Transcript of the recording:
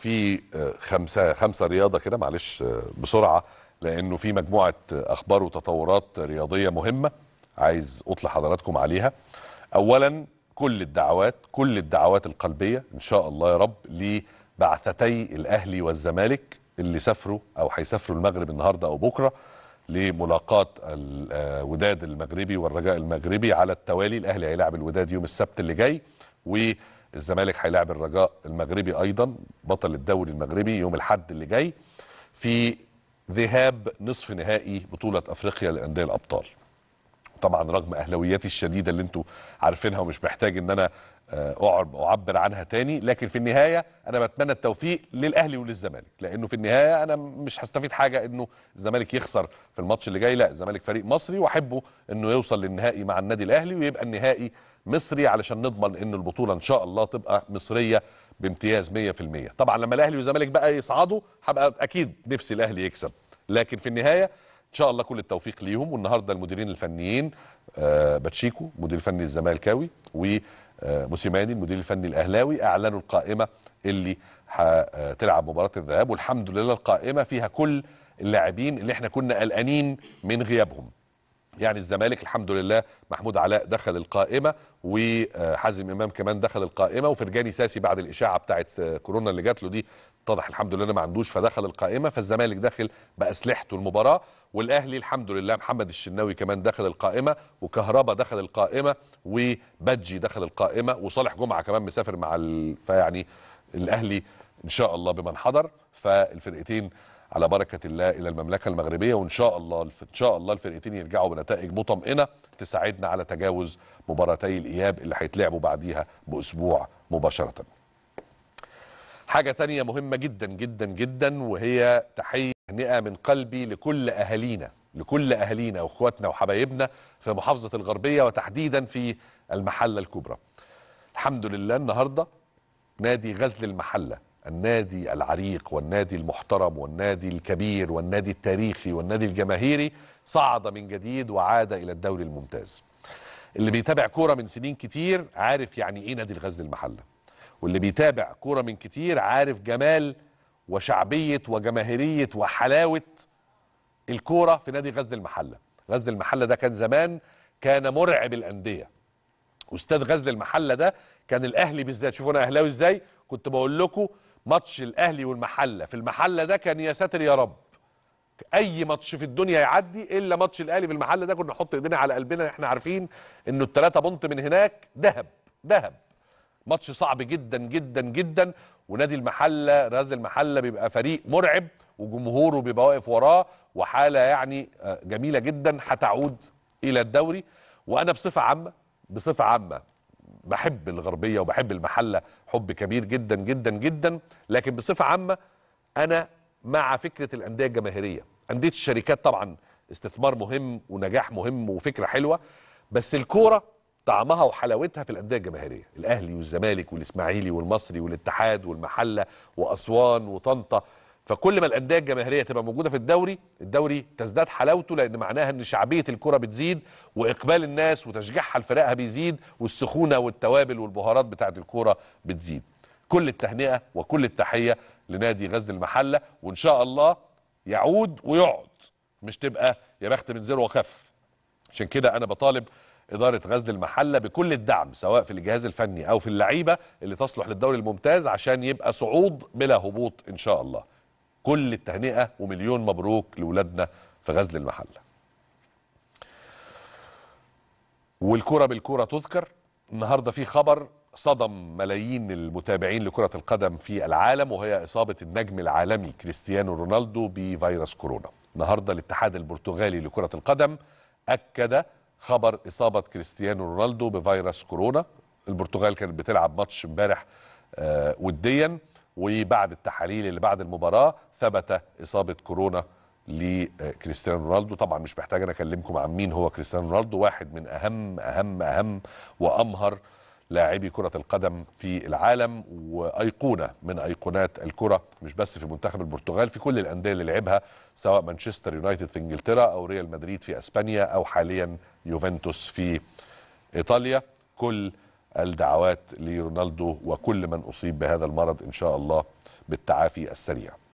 في آه، خمسه خمسه رياضه كده معلش آه، بسرعه لانه في مجموعه اخبار وتطورات رياضيه مهمه عايز اطلع حضراتكم عليها اولا كل الدعوات كل الدعوات القلبيه ان شاء الله يا رب لبعثتي الاهلي والزمالك اللي سافروا او هيسافروا المغرب النهارده او بكره لملاقاه الوداد آه، المغربي والرجاء المغربي على التوالي الاهلي هيلاعب الوداد يوم السبت اللي جاي و الزمالك هيلاعب الرجاء المغربي ايضا بطل الدوري المغربي يوم الاحد اللي جاي في ذهاب نصف نهائي بطوله افريقيا لانديه الابطال طبعا رغم اهلوياتي الشديده اللي انتوا عارفينها ومش محتاج ان انا آه، اعبر عنها تاني لكن في النهايه انا بتمنى التوفيق للاهلي وللزمالك لانه في النهايه انا مش هستفيد حاجه انه الزمالك يخسر في الماتش اللي جاي لا الزمالك فريق مصري واحبه انه يوصل للنهائي مع النادي الاهلي ويبقى النهائي مصري علشان نضمن ان البطوله ان شاء الله تبقى مصريه بامتياز 100% طبعا لما الاهلي والزمالك بقى يصعدوا هبقى اكيد نفسي الاهلي يكسب لكن في النهايه ان شاء الله كل التوفيق ليهم والنهارده المديرين الفنيين آه، باتشيكو مدير فني الزمالكاوي وموسيماني آه، المدير الفني الاهلاوي اعلنوا القائمه اللي هتلعب مباراه الذهاب والحمد لله القائمه فيها كل اللاعبين اللي احنا كنا قلقانين من غيابهم يعني الزمالك الحمد لله محمود علاء دخل القائمه وحازم امام كمان دخل القائمه وفرجاني ساسي بعد الاشاعه بتاعت كورونا اللي جات له دي اتضح الحمد لله ما عندوش فدخل القائمه فالزمالك داخل باسلحته المباراه والاهلي الحمد لله محمد الشناوي كمان دخل القائمه وكهربا دخل القائمه وبجي دخل القائمه وصالح جمعه كمان مسافر مع ال... فيعني الاهلي ان شاء الله بمن حضر فالفرقتين على بركه الله الى المملكه المغربيه وان شاء الله ان شاء الله الفرقتين يرجعوا بنتائج مطمئنه تساعدنا على تجاوز مباراتي الاياب اللي هيتلعبوا بعديها باسبوع مباشره. حاجه تانية مهمه جدا جدا جدا وهي تحيه هنئه من قلبي لكل اهالينا لكل اهالينا واخواتنا وحبايبنا في محافظه الغربيه وتحديدا في المحله الكبرى. الحمد لله النهارده نادي غزل المحله النادي العريق والنادي المحترم والنادي الكبير والنادي التاريخي والنادي الجماهيري صعد من جديد وعاد إلى الدوري الممتاز اللي بيتابع كورة من سنين كتير عارف يعني إيه نادي الغزل المحلة واللي بيتابع كورة من كتير عارف جمال وشعبية وجماهيرية وحلاوة الكورة في نادي غزل المحلة غزل المحلة ده كان زمان كان مرعب الأندية أستاذ غزل المحلة ده كان الأهلي بالذات شوفوا أنا أهلاوي إزاي كنت بقول لكم ماتش الاهلي والمحله في المحله ده كان يا ساتر يا رب اي ماتش في الدنيا يعدي الا ماتش الاهلي في المحله ده كنا نحط ايدينا على قلبنا احنا عارفين انه الثلاثه بنط من هناك ذهب ذهب ماتش صعب جدا جدا جدا ونادي المحله غزل المحله بيبقى فريق مرعب وجمهوره بيبقى واقف وراه وحاله يعني آه، جميله جدا هتعود الى الدوري وانا بصفه عامه بصفه عامه بحب الغربيه وبحب المحله حب كبير جدا جدا جدا لكن بصفه عامه انا مع فكره الانديه الجماهيريه انديه الشركات طبعا استثمار مهم ونجاح مهم وفكره حلوه بس الكوره طعمها وحلاوتها في الانديه الجماهيريه الاهلي والزمالك والاسماعيلي والمصري والاتحاد والمحله واسوان وطنطا فكل ما الانديه الجماهيريه تبقى موجوده في الدوري الدوري تزداد حلاوته لان معناها ان شعبيه الكره بتزيد واقبال الناس وتشجيعها لفرقها بيزيد والسخونه والتوابل والبهارات بتاعه الكوره بتزيد كل التهنئه وكل التحيه لنادي غزل المحله وان شاء الله يعود ويقعد مش تبقى يا بخت من زر وخف عشان كده انا بطالب إدارة غزل المحلة بكل الدعم سواء في الجهاز الفني أو في اللعيبة اللي تصلح للدوري الممتاز عشان يبقى صعود بلا هبوط إن شاء الله كل التهنئه ومليون مبروك لولادنا في غزل المحله والكره بالكره تذكر النهارده في خبر صدم ملايين المتابعين لكرة القدم في العالم وهي إصابة النجم العالمي كريستيانو رونالدو بفيروس كورونا النهاردة الاتحاد البرتغالي لكرة القدم أكد خبر إصابة كريستيانو رونالدو بفيروس كورونا البرتغال كانت بتلعب ماتش امبارح آه، وديا وبعد التحاليل اللي بعد المباراه ثبت اصابه كورونا لكريستيانو رونالدو طبعا مش محتاج انا اكلمكم عن مين هو كريستيانو رونالدو واحد من اهم اهم اهم وامهر لاعبي كرة القدم في العالم وأيقونة من أيقونات الكرة مش بس في منتخب البرتغال في كل الأندية اللي لعبها سواء مانشستر يونايتد في إنجلترا أو ريال مدريد في أسبانيا أو حاليا يوفنتوس في إيطاليا كل الدعوات لرونالدو وكل من أصيب بهذا المرض إن شاء الله بالتعافي السريع